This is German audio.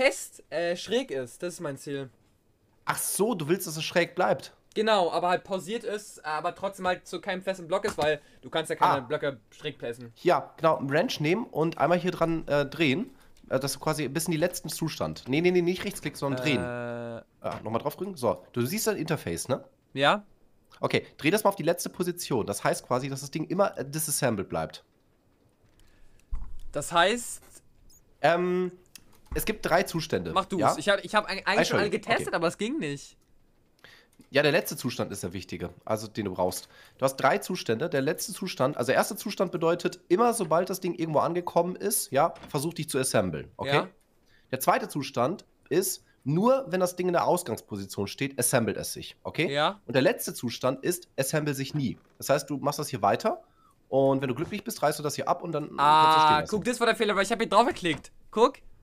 fest äh, schräg ist. Das ist mein Ziel. Ach so, du willst, dass es schräg bleibt. Genau, aber halt pausiert ist, aber trotzdem halt zu keinem festen Block ist, weil du kannst ja keine ah. Blöcke schräg pressen. Ja, genau, einen Wrench nehmen und einmal hier dran äh, drehen. Also, äh, dass du quasi bis in die letzten Zustand. Nee, nee, nee, nicht rechtsklick, sondern äh. drehen. Ja, ah, nochmal drauf drücken. So, du siehst das Interface, ne? Ja. Okay, dreh das mal auf die letzte Position. Das heißt quasi, dass das Ding immer äh, disassembled bleibt. Das heißt. Ähm, es gibt drei Zustände. Mach du es. Ja? Ich habe ich hab eigentlich schon alle getestet, okay. aber es ging nicht. Ja, der letzte Zustand ist der wichtige, also den du brauchst. Du hast drei Zustände. Der letzte Zustand, also der erste Zustand bedeutet, immer sobald das Ding irgendwo angekommen ist, ja, versuch dich zu assemblen, okay? Ja. Der zweite Zustand ist, nur wenn das Ding in der Ausgangsposition steht, assembelt es sich, okay? Ja. Und der letzte Zustand ist, assemble sich nie. Das heißt, du machst das hier weiter und wenn du glücklich bist, reißt du das hier ab und dann. Ah, guck, das war der Fehler, weil ich habe hier drauf geklickt. Guck.